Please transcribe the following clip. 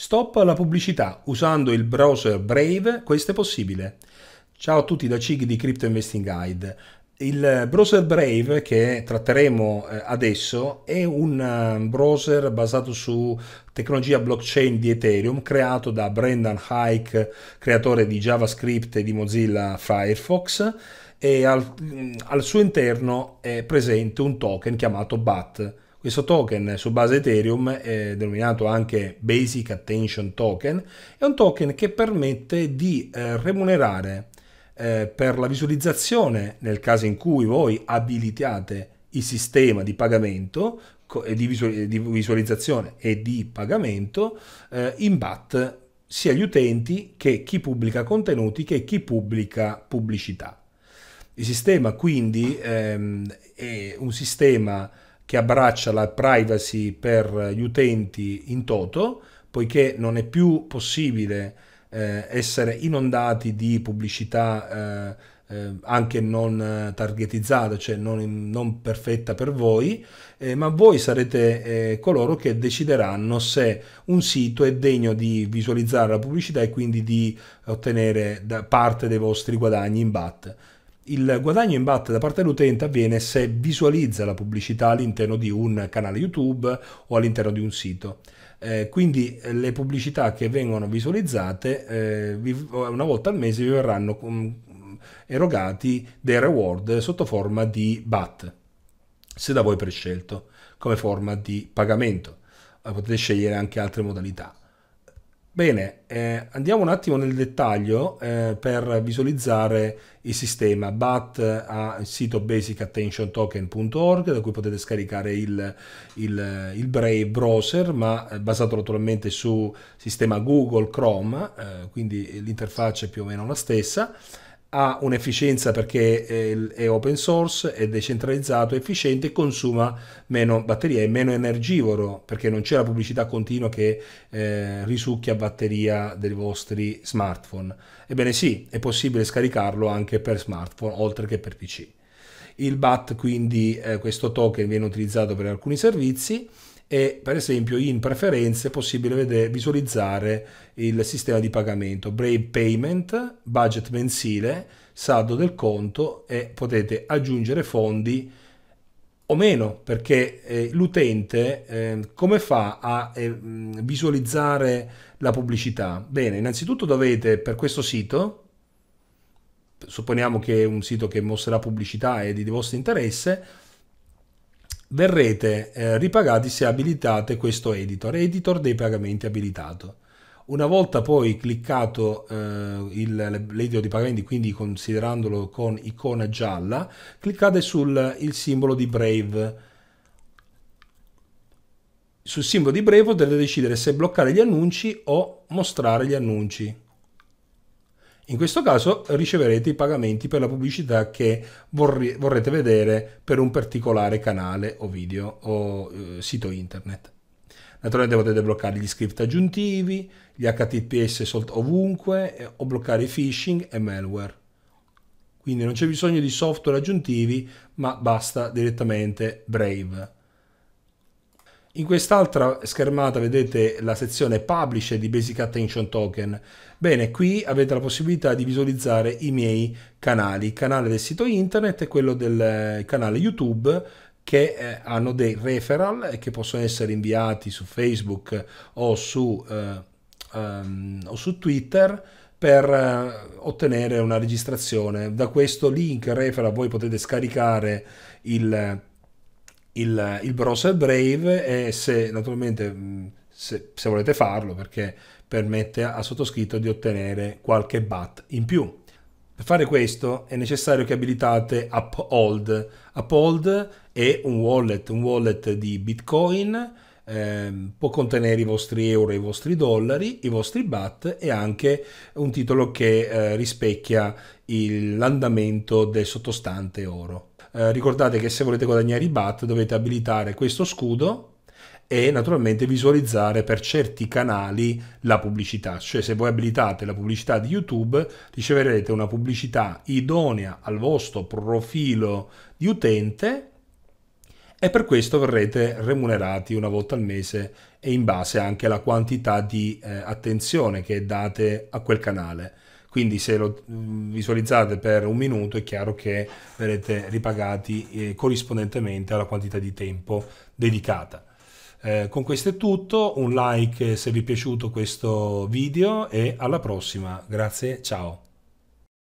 Stop alla pubblicità. Usando il browser Brave questo è possibile. Ciao a tutti da Cig di Crypto Investing Guide. Il browser Brave che tratteremo eh, adesso è un um, browser basato su tecnologia blockchain di Ethereum creato da Brendan Hike, creatore di JavaScript e di Mozilla Firefox e al, mm, al suo interno è presente un token chiamato BAT questo token su base Ethereum è denominato anche Basic Attention Token, è un token che permette di eh, remunerare eh, per la visualizzazione, nel caso in cui voi abilitiate il sistema di pagamento, di visualizzazione e di pagamento, eh, in BAT sia gli utenti che chi pubblica contenuti che chi pubblica pubblicità. Il sistema quindi ehm, è un sistema che abbraccia la privacy per gli utenti in toto, poiché non è più possibile eh, essere inondati di pubblicità eh, eh, anche non eh, targetizzata, cioè non, non perfetta per voi, eh, ma voi sarete eh, coloro che decideranno se un sito è degno di visualizzare la pubblicità e quindi di ottenere parte dei vostri guadagni in BAT. Il guadagno in BAT da parte dell'utente avviene se visualizza la pubblicità all'interno di un canale YouTube o all'interno di un sito. Eh, quindi eh, le pubblicità che vengono visualizzate eh, eh, una volta al mese vi verranno mm, erogati dei reward sotto forma di BAT, se da voi prescelto, come forma di pagamento. Eh, potete scegliere anche altre modalità. Bene, eh, andiamo un attimo nel dettaglio eh, per visualizzare il sistema. BAT ha il sito basicattentiontoken.org da cui potete scaricare il, il, il, Brave browser, ma eh, basato naturalmente su sistema Google Chrome, eh, quindi l'interfaccia è più o meno la stessa ha un'efficienza perché è open source, è decentralizzato, è efficiente, e consuma meno batteria, è meno energivoro perché non c'è la pubblicità continua che eh, risucchia batteria dei vostri smartphone. Ebbene sì, è possibile scaricarlo anche per smartphone oltre che per PC. Il BAT quindi eh, questo token viene utilizzato per alcuni servizi e per esempio in preferenze è possibile vedere, visualizzare il sistema di pagamento Brave Payment, budget mensile, saldo del conto e potete aggiungere fondi o meno perché eh, l'utente eh, come fa a eh, visualizzare la pubblicità? Bene, innanzitutto dovete per questo sito supponiamo che è un sito che mostrerà pubblicità e di vostro interesse verrete eh, ripagati se abilitate questo editor, editor dei pagamenti abilitato. Una volta poi cliccato eh, l'editor di pagamenti, quindi considerandolo con icona gialla, cliccate sul simbolo di Brave. Sul simbolo di Brave potete decidere se bloccare gli annunci o mostrare gli annunci. In questo caso riceverete i pagamenti per la pubblicità che vorrete vedere per un particolare canale o video o eh, sito internet. Naturalmente potete bloccare gli script aggiuntivi, gli HTTPS ovunque eh, o bloccare i phishing e malware. Quindi non c'è bisogno di software aggiuntivi, ma basta direttamente Brave. In quest'altra schermata vedete la sezione Publish di Basic Attention Token. Bene, qui avete la possibilità di visualizzare i miei canali, il canale del sito internet e quello del eh, canale YouTube che eh, hanno dei referral che possono essere inviati su Facebook o su, eh, um, o su Twitter per eh, ottenere una registrazione. Da questo link referral voi potete scaricare il il, il browser Brave e se naturalmente se, se volete farlo perché permette al sottoscritto di ottenere qualche bat in più. Per fare questo è necessario che abilitate Uphold. Uphold è un wallet, un wallet di Bitcoin, ehm, può contenere i vostri euro, i vostri dollari, i vostri BAT e anche un titolo che eh, rispecchia l'andamento del sottostante oro. Eh, ricordate che se volete guadagnare i BAT dovete abilitare questo scudo e naturalmente visualizzare per certi canali la pubblicità, cioè se voi abilitate la pubblicità di YouTube riceverete una pubblicità idonea al vostro profilo di utente e per questo verrete remunerati una volta al mese e in base anche alla quantità di eh, attenzione che date a quel canale. Quindi se lo mm, visualizzate per un minuto è chiaro che verrete ripagati eh, corrispondentemente alla quantità di tempo dedicata. Eh, con questo è tutto, un like se vi è piaciuto questo video e alla prossima. Grazie, ciao.